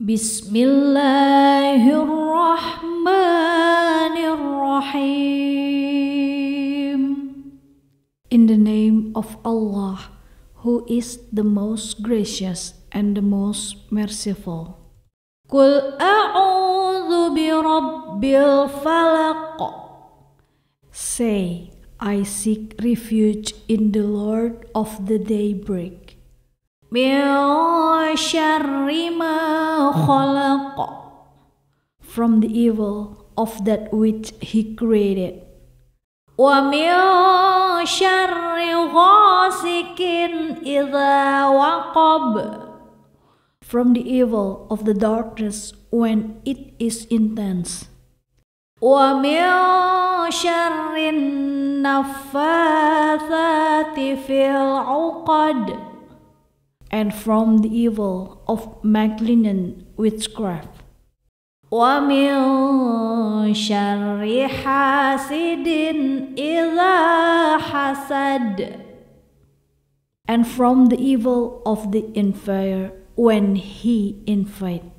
بسم rahman الرحمن rahim In the name of Allah, who is the most gracious and the most merciful. قل bi Rabbi'l الفلق Say, I seek refuge in the Lord of the daybreak from the evil of that which he created from the evil of the darkness when it is intense ومن شر في العقد and from the evil of malignant witchcraft. ومن شر حاسد إذا حسد and from the evil of the inferior when he invades.